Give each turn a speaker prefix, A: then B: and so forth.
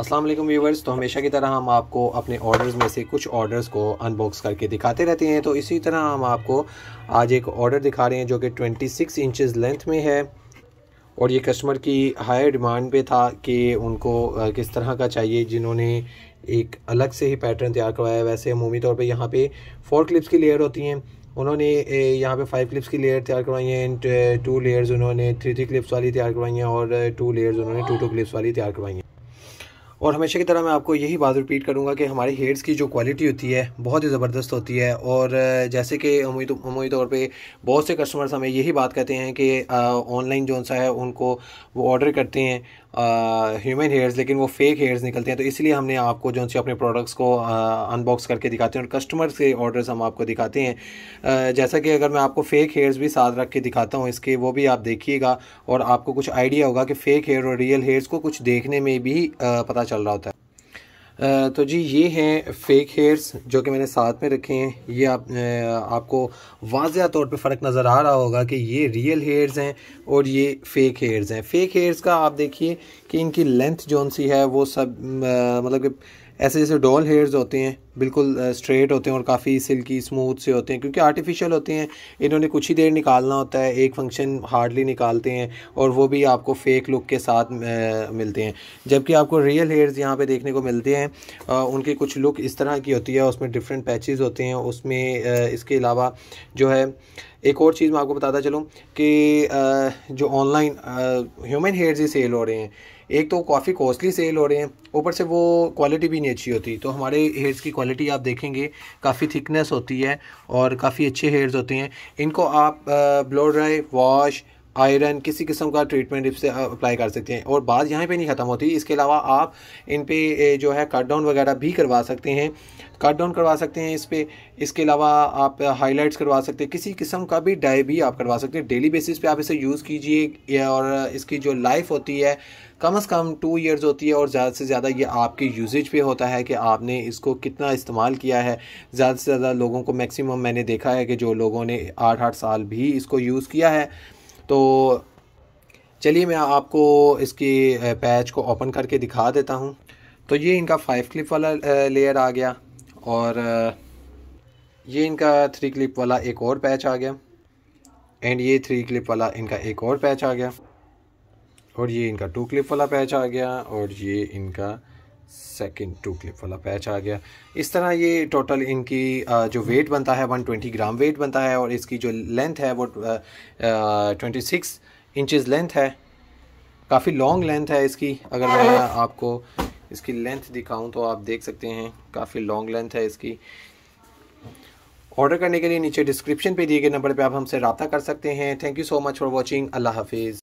A: अस्सलाम वालेकुम व्यूवर्स तो हमेशा की तरह हम आपको अपने ऑर्डर्स में से कुछ ऑर्डर्स को अनबॉक्स करके दिखाते रहते हैं तो इसी तरह हम आपको आज एक ऑर्डर दिखा रहे हैं जो कि 26 इंचेस लेंथ में है और ये कस्टमर की हायर डिमांड पे था कि उनको किस तरह का चाहिए जिन्होंने एक अलग से ही पैटर्न तैयार करवाया वैसे अमूमी तौर पर यहाँ पर फोर क्लिप्स की लेयर होती हैं उन्होंने यहाँ पे फाइव क्लिप्स की लेयर तैयार करवाई हैं टू लेयर्स उन्होंने थ्री थ्री क्लिप्स वाली तैयार करवाई हैं और टू लेयर्स उन्होंने टू टू क्लिप्स वाली तैयार करवाई हैं और हमेशा की तरह मैं आपको यही बात रिपीट करूँगा कि हमारे हेड्स की जो क्वालिटी होती है बहुत ही ज़बरदस्त होती है और जैसे कि अमूमी तो, तौर पर बहुत से कस्टमर्स हमें यही बात कहते हैं कि ऑनलाइन जो सा है उनको वो ऑर्डर करते हैं ह्यूमन हेयर्स लेकिन वो फेक हेयर्स निकलते हैं तो इसलिए हमने आपको जो है अपने प्रोडक्ट्स को अनबॉक्स करके दिखाते हैं और कस्टमर्स के ऑर्डर्स हम आपको दिखाते हैं जैसा कि अगर मैं आपको फेक हेयर्स भी साथ रख के दिखाता हूँ इसके वो भी आप देखिएगा और आपको कुछ आइडिया होगा कि फ़ेक हेयर और रियल हेयर्स को कुछ देखने में भी पता चल रहा होता है तो जी ये हैं फेक हेयर्स जो कि मैंने साथ में रखे हैं ये आप आपको वाजह तौर पे फ़र्क नज़र आ रहा होगा कि ये रियल हेयर्स हैं और ये फेक हेयर्स हैं फेक हेयर्स का आप देखिए कि इनकी लेंथ जौन सी है वो सब मतलब कि ऐसे जैसे डॉल हेयर्स होते हैं बिल्कुल स्ट्रेट होते हैं और काफ़ी सिल्की स्मूथ से होते हैं क्योंकि आर्टिफिशियल होते हैं इन्होंने कुछ ही देर निकालना होता है एक फंक्शन हार्डली निकालते हैं और वो भी आपको फेक लुक के साथ मिलते हैं जबकि आपको रियल हेयर्स यहाँ पे देखने को मिलते हैं उनकी कुछ लुक इस तरह की होती है उसमें डिफरेंट पैचेज़ होते हैं उसमें इसके अलावा जो है एक और चीज़ मैं आपको बताता चलूँ कि जो ऑनलाइन ह्यूमन हेयर्स ही सेल हो रहे हैं एक तो काफ़ी कॉस्टली सेल हो रहे हैं ऊपर से वो क्वालिटी भी नहीं अच्छी होती तो हमारे हेयर्स की क्वालिटी आप देखेंगे काफ़ी थिकनेस होती है और काफ़ी अच्छे हेयर्स होते हैं इनको आप ब्लो ड्राई वॉश आयरन किसी किस्म का ट्रीटमेंट इससे अप्लाई कर सकते हैं और बात यहाँ पे नहीं ख़त्म होती इसके अलावा आप इन पे जो है कट डाउन वगैरह भी करवा सकते हैं कट डाउन करवा सकते हैं इस पर इसके अलावा आप हाईलाइट्स करवा सकते हैं किसी किस्म का भी डाई भी आप करवा सकते हैं डेली बेसिस पे आप इसे यूज़ कीजिए और इसकी जो लाइफ होती है कम अज़ कम टू ईयर्स होती है और ज़्यादा से ज़्यादा ये आपके यूजेज पे होता है कि आपने इसको कितना इस्तेमाल किया है ज़्यादा से ज़्यादा लोगों को मैक्सिमम मैंने देखा है कि जो लोगों ने आठ आठ साल भी इसको यूज़ किया है तो चलिए मैं आपको इसके पैच को ओपन करके दिखा देता हूँ तो ये इनका फाइव क्लिप वाला लेयर आ गया और ये इनका थ्री क्लिप वाला एक और पैच आ गया एंड ये थ्री क्लिप वाला इनका एक और पैच आ गया और ये इनका टू क्लिप वाला पैच आ गया और ये इनका सेकेंड टू क्लिप वाला पैच आ गया इस तरह ये टोटल इनकी जो वेट बनता है 120 ग्राम वेट बनता है और इसकी जो लेंथ है वो 26 इंचेस लेंथ है काफ़ी लॉन्ग लेंथ है इसकी अगर मैं आपको इसकी लेंथ दिखाऊं तो आप देख सकते हैं काफ़ी लॉन्ग लेंथ है इसकी ऑर्डर करने के लिए नीचे डिस्क्रिप्शन पे दिए गए नंबर पे आप हमसे रबा कर सकते हैं thank you so much for watching अल्लाह हाफिज़